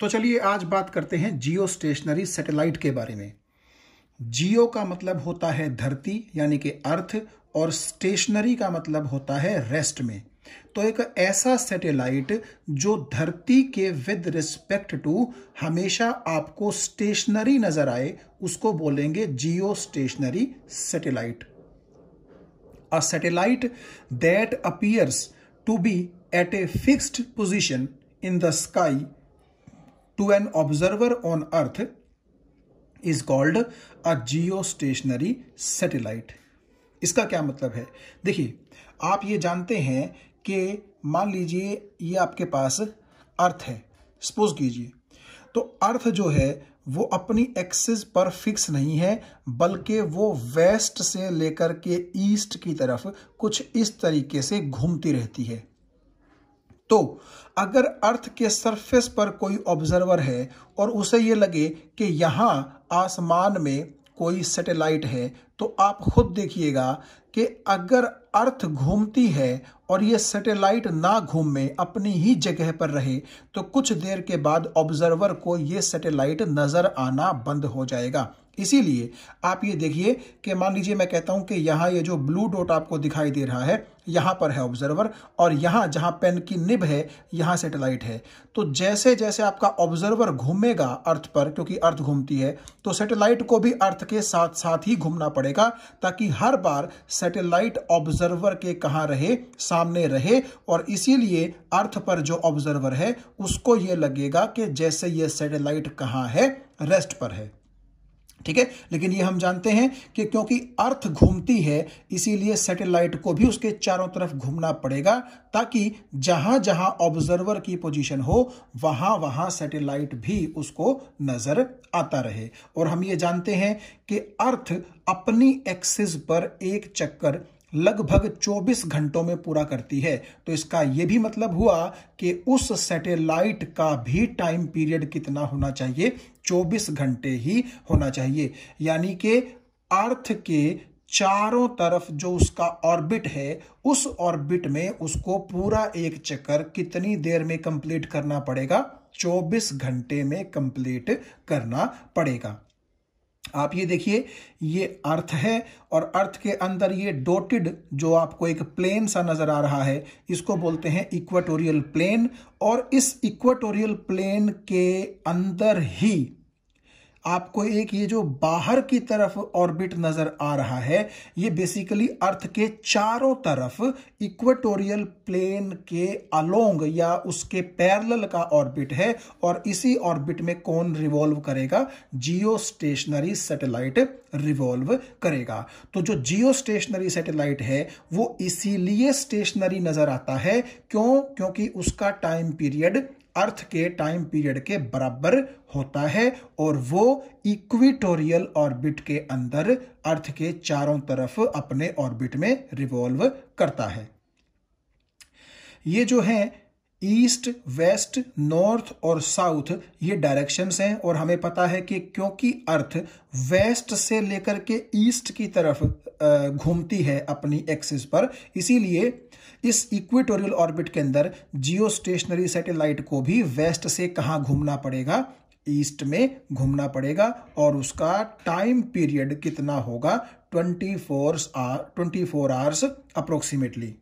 तो चलिए आज बात करते हैं जियो स्टेशनरी सेटेलाइट के बारे में जियो का मतलब होता है धरती यानी कि अर्थ और स्टेशनरी का मतलब होता है रेस्ट में तो एक ऐसा सैटेलाइट जो धरती के विद रिस्पेक्ट टू हमेशा आपको स्टेशनरी नजर आए उसको बोलेंगे geostationary satellite a satellite that appears to be at a fixed position in the sky to an observer on earth is called a geostationary satellite इसका क्या मतलब है देखिए आप ये जानते हैं कि मान लीजिए ये आपके पास अर्थ है सपोज कीजिए तो अर्थ जो है वो अपनी एक्सिस पर फिक्स नहीं है बल्कि वो वेस्ट से लेकर के ईस्ट की तरफ कुछ इस तरीके से घूमती रहती है तो अगर अर्थ के सरफेस पर कोई ऑब्जर्वर है और उसे ये लगे कि यहाँ आसमान में कोई सैटेलाइट है तो आप खुद देखिएगा कि अगर अर्थ घूमती है और ये सैटेलाइट ना घूमे अपनी ही जगह पर रहे तो कुछ देर के बाद ऑब्जर्वर को ये सैटेलाइट नज़र आना बंद हो जाएगा इसीलिए आप ये देखिए कि मान लीजिए मैं कहता हूँ कि यहाँ ये जो ब्लू डॉट आपको दिखाई दे रहा है यहाँ पर है ऑब्जर्वर और यहाँ जहाँ पेन की निब है यहाँ सेटेलाइट है तो जैसे जैसे आपका ऑब्जर्वर घूमेगा अर्थ पर क्योंकि अर्थ घूमती है तो सेटेलाइट को भी अर्थ के साथ साथ ही घूमना पड़ेगा ताकि हर बार सेटेलाइट ऑब्जर्वर के कहाँ रहे सामने रहे और इसीलिए अर्थ पर जो ऑब्जर्वर है उसको ये लगेगा कि जैसे ये सेटेलाइट कहाँ है रेस्ट पर है ठीक है लेकिन ये हम जानते हैं कि क्योंकि अर्थ घूमती है इसीलिए सैटेलाइट को भी उसके चारों तरफ घूमना पड़ेगा ताकि जहां जहां ऑब्जर्वर की पोजीशन हो वहां वहां सैटेलाइट भी उसको नजर आता रहे और हम ये जानते हैं कि अर्थ अपनी एक्सिस पर एक चक्कर लगभग 24 घंटों में पूरा करती है तो इसका यह भी मतलब हुआ कि उस सैटेलाइट का भी टाइम पीरियड कितना होना चाहिए 24 घंटे ही होना चाहिए यानी कि अर्थ के चारों तरफ जो उसका ऑर्बिट है उस ऑर्बिट में उसको पूरा एक चक्कर कितनी देर में कंप्लीट करना पड़ेगा 24 घंटे में कंप्लीट करना पड़ेगा आप ये देखिए ये अर्थ है और अर्थ के अंदर ये डोटेड जो आपको एक प्लेन सा नज़र आ रहा है इसको बोलते हैं इक्वाटोरियल प्लेन और इस इक्वाटोरियल प्लेन के अंदर ही आपको एक ये जो बाहर की तरफ ऑर्बिट नजर आ रहा है ये बेसिकली अर्थ के चारों तरफ इक्वेटोरियल प्लेन के अलोंग या उसके पैरल का ऑर्बिट है और इसी ऑर्बिट में कौन रिवॉल्व करेगा जियो स्टेशनरी सेटेलाइट रिवॉल्व करेगा तो जो जियो स्टेशनरी सेटेलाइट है वो इसीलिए स्टेशनरी नजर आता है क्यों क्योंकि उसका टाइम पीरियड अर्थ के टाइम पीरियड के बराबर होता है और वो इक्विटोरियल ऑर्बिट के अंदर अर्थ के चारों तरफ अपने ऑर्बिट में रिवॉल्व करता है ये जो है ईस्ट वेस्ट नॉर्थ और साउथ ये डायरेक्शंस हैं और हमें पता है कि क्योंकि अर्थ वेस्ट से लेकर के ईस्ट की तरफ घूमती है अपनी एक्सिस पर इसीलिए इस इक्वेटोरियल ऑर्बिट के अंदर जियो स्टेशनरी सेटेलाइट को भी वेस्ट से कहाँ घूमना पड़ेगा ईस्ट में घूमना पड़ेगा और उसका टाइम पीरियड कितना होगा twenty four twenty four hours approximately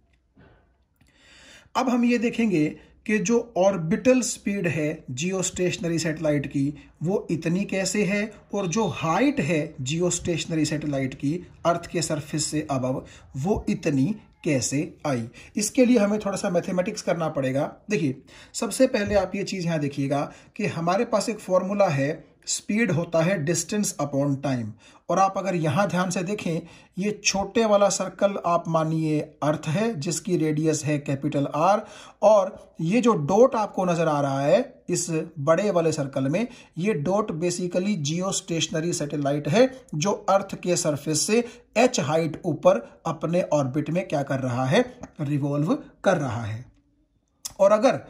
अब हम ये देखेंगे कि जो ऑर्बिटल स्पीड है जियो स्टेशनरी सेटेलाइट की वो इतनी कैसे है और जो हाइट है जियो स्टेशनरी सेटेलाइट की अर्थ के सरफेस से अब वो इतनी कैसे आई इसके लिए हमें थोड़ा सा मैथमेटिक्स करना पड़ेगा देखिए सबसे पहले आप ये चीज़ यहाँ देखिएगा कि हमारे पास एक फॉर्मूला है स्पीड होता है डिस्टेंस अपॉन टाइम और आप अगर यहाँ ध्यान से देखें ये छोटे वाला सर्कल आप मानिए अर्थ है जिसकी रेडियस है कैपिटल आर और ये जो डोट आपको नज़र आ रहा है इस बड़े वाले सर्कल में ये dot basically geostationary satellite है जो अर्थ के सरफेस से एच हाइट ऊपर अपने ऑर्बिट में क्या कर रहा है रिवॉल्व कर रहा है और अगर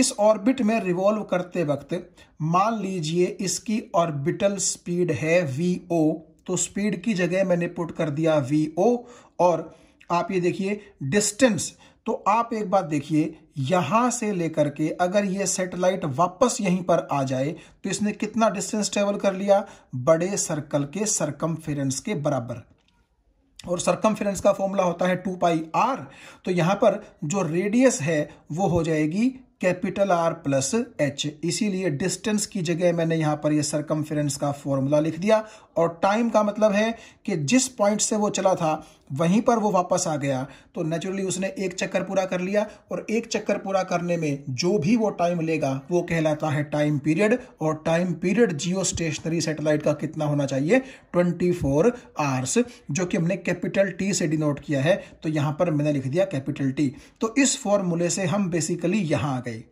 इस ऑर्बिट में रिवॉल्व करते वक्त मान लीजिए इसकी ऑर्बिटल स्पीड है वी ओ तो स्पीड की जगह मैंने पुट कर दिया वी ओ और आप ये देखिए डिस्टेंस तो आप एक बात देखिए यहां से लेकर के अगर ये सैटेलाइट वापस यहीं पर आ जाए तो इसने कितना डिस्टेंस ट्रेवल कर लिया बड़े सर्कल के सरकम के बराबर और सरकमफ्रेंस का फॉर्मूला होता है टू पाई आर तो यहां पर जो रेडियस है वो हो जाएगी कैपिटल आर प्लस एच इसीलिए डिस्टेंस की जगह मैंने यहां पर ये सरकमफ्रेंस का फॉर्मूला लिख दिया और टाइम का मतलब है कि जिस पॉइंट से वो चला था वहीं पर वो वापस आ गया तो नेचुरली उसने एक चक्कर पूरा कर लिया और एक चक्कर पूरा करने में जो भी वो टाइम लेगा वो कहलाता है टाइम पीरियड और time period geostationary satellite का कितना होना चाहिए 24 फोर आवर्स जो कि हमने कैपिटल टी से डिनोट किया है तो यहाँ पर मैंने लिख दिया कैपिटल टी तो इस फॉर्मूले से हम बेसिकली यहाँ आ गए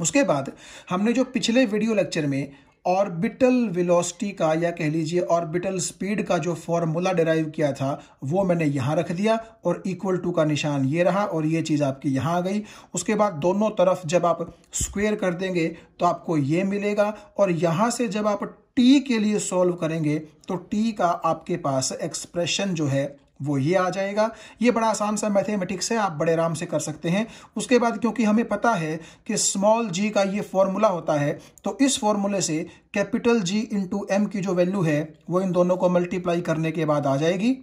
उसके बाद हमने जो पिछले वीडियो लेक्चर में ऑर्बिटल वेलोसिटी का या कह लीजिए ऑर्बिटल स्पीड का जो फॉर्मूला डिराइव किया था वो मैंने यहाँ रख दिया और इक्वल टू का निशान ये रहा और ये चीज़ आपकी यहाँ आ गई उसके बाद दोनों तरफ जब आप स्क्वेयर कर देंगे तो आपको ये मिलेगा और यहाँ से जब आप टी के लिए सॉल्व करेंगे तो टी का आपके पास एक्सप्रेशन जो है वो ये आ जाएगा ये बड़ा आसान सा मैथेमेटिक्स है आप बड़े आराम से कर सकते हैं उसके बाद क्योंकि हमें पता है कि स्मॉल जी का ये फॉर्मूला होता है तो इस फॉर्मूले से कैपिटल जी इंटू एम की जो वैल्यू है वो इन दोनों को मल्टीप्लाई करने के बाद आ जाएगी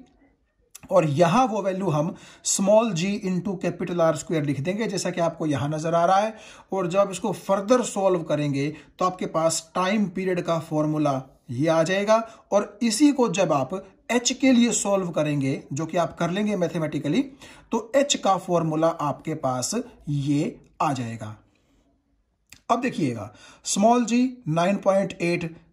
और यहाँ वो वैल्यू हम small G into capital R square लिख देंगे जैसा कि आपको यहाँ नज़र आ रहा है और जब इसको फर्दर सॉल्व करेंगे तो आपके पास टाइम पीरियड का फॉर्मूला ये आ जाएगा और इसी को जब आप एच के लिए सॉल्व करेंगे जो कि आप कर लेंगे मैथमेटिकली तो एच का फॉर्मूला आपके पास ये आ जाएगा अब देखिएगा small G 9.8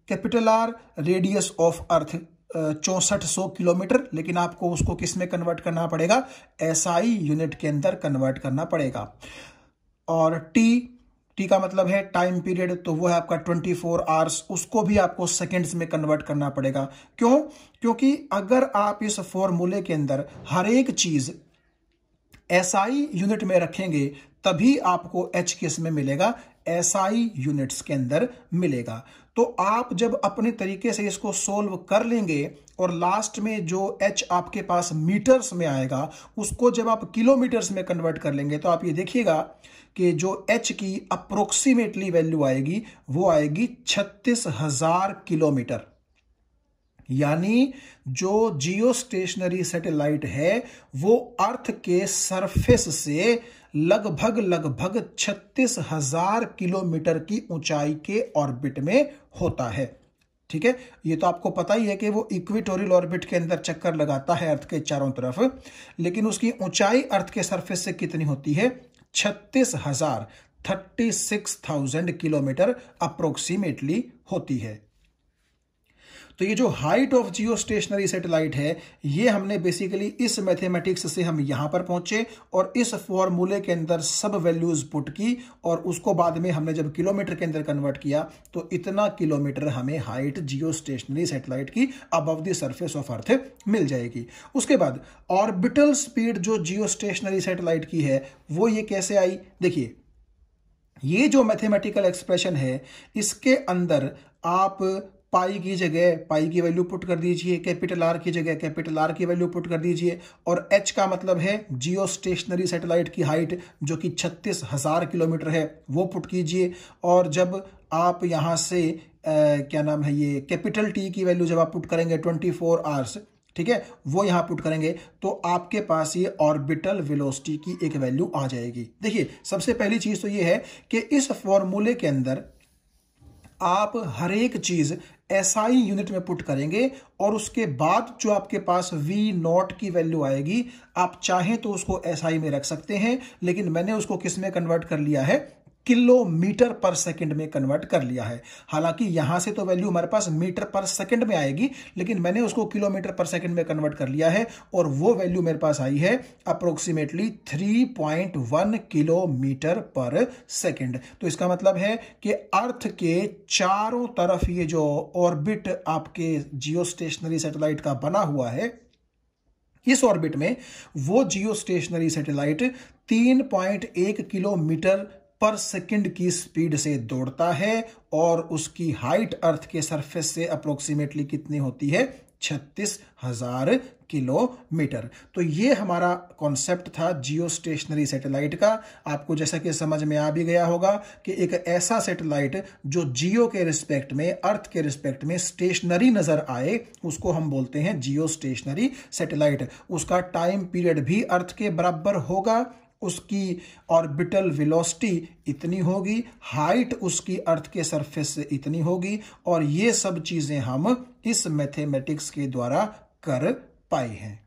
capital R radius of earth चौसठ सौ किलोमीटर लेकिन आपको उसको किस में कन्वर्ट करना पड़ेगा एसआई यूनिट के अंदर कन्वर्ट करना पड़ेगा और टी टी का मतलब है टाइम पीरियड तो वो है आपका 24 फोर आवर्स उसको भी आपको सेकेंड्स में कन्वर्ट करना पड़ेगा क्यों क्योंकि अगर आप इस फॉर्मूले के अंदर हर एक चीज एसआई यूनिट में रखेंगे तभी आपको एच के इसमें मिलेगा एसआई यूनिट्स के अंदर मिलेगा तो आप जब अपने तरीके से इसको सोल्व कर लेंगे और लास्ट में जो एच आपके पास मीटर्स में आएगा उसको जब आप किलोमीटर्स में कन्वर्ट कर लेंगे तो आप ये देखिएगा कि जो एच की अप्रोक्सीमेटली वैल्यू आएगी वो आएगी छत्तीस हजार किलोमीटर यानी जो जियो स्टेशनरी सेटेलाइट है वो अर्थ के सरफेस से लगभग लगभग छत्तीस हजार किलोमीटर की ऊंचाई के ऑर्बिट में होता है ठीक है ये तो आपको पता ही है कि वो इक्विटोरियल ऑर्बिट के अंदर चक्कर लगाता है अर्थ के चारों तरफ लेकिन उसकी ऊंचाई अर्थ के सरफेस से कितनी होती है छत्तीस हजार thirty six thousand kilometre approximately होती है तो ये जो height of geostationary satellite है ये हमने बेसिकली इस मैथमेटिक्स से हम यहां पर पहुंचे और इस फॉर्मूले के अंदर सब वैल्यूज पुट की और उसको बाद में हमने जब किलोमीटर के अंदर कन्वर्ट किया तो इतना किलोमीटर हमें हाइट जियो स्टेशनरी सेटेलाइट की above the surface of earth मिल जाएगी उसके बाद ऑर्बिटल स्पीड जो जियो स्टेशनरी सेटेलाइट की है वो ये कैसे आई देखिए ये जो मैथमेटिकल एक्सप्रेशन है इसके अंदर आप पाई की जगह पाई की वैल्यू पुट कर दीजिए कैपिटल आर की जगह कैपिटल आर की वैल्यू पुट कर दीजिए और एच का मतलब है जियो स्टेशनरी सेटेलाइट की हाइट जो कि छत्तीस हज़ार किलोमीटर है वो पुट कीजिए और जब आप यहाँ से आ, क्या नाम है ये कैपिटल टी की वैल्यू जब आप पुट करेंगे ट्वेंटी फोर आवर्स ठीक है वो यहाँ पुट करेंगे तो आपके पास ये ऑर्बिटल वेलोसिटी की एक वैल्यू आ जाएगी देखिए सबसे पहली चीज़ तो ये है कि इस फॉर्मूले के अंदर आप हर एक चीज एसआई यूनिट में पुट करेंगे और उसके बाद जो आपके पास वी नॉट की वैल्यू आएगी आप चाहें तो उसको एसआई में रख सकते हैं लेकिन मैंने उसको किस में कन्वर्ट कर लिया है किलोमीटर पर सेकंड में कन्वर्ट कर लिया है हालांकि यहां से तो वैल्यू हमारे पास मीटर पर सेकंड में आएगी लेकिन मैंने उसको किलोमीटर पर सेकंड में कन्वर्ट कर लिया है और वो वैल्यू मेरे पास आई है अप्रोक्सीमेटली 3.1 किलोमीटर पर सेकंड तो इसका मतलब है कि अर्थ के चारों तरफ ये जो ऑर्बिट आपके जियो स्टेशनरी सैटेलाइट का बना हुआ है इस ऑर्बिट में वो जियो स्टेशनरी सैटेलाइट 3.1 किलोमीटर पर सेकंड की स्पीड से दौड़ता है और उसकी हाइट अर्थ के सरफेस से अप्रोक्सीमेटली कितनी होती है छत्तीस हजार किलोमीटर तो ये हमारा कॉन्सेप्ट था जियो स्टेशनरी सेटेलाइट का आपको जैसा कि समझ में आ भी गया होगा कि एक ऐसा सेटेलाइट जो जियो के रिस्पेक्ट में अर्थ के रिस्पेक्ट में स्टेशनरी नजर आए उसको हम बोलते हैं जियो स्टेशनरी सेटेलाइट उसका टाइम पीरियड भी अर्थ के बराबर होगा उसकी ऑर्बिटल वेलोसिटी इतनी होगी हाइट उसकी अर्थ के सरफेस से इतनी होगी और ये सब चीज़ें हम इस मैथमेटिक्स के द्वारा कर पाए हैं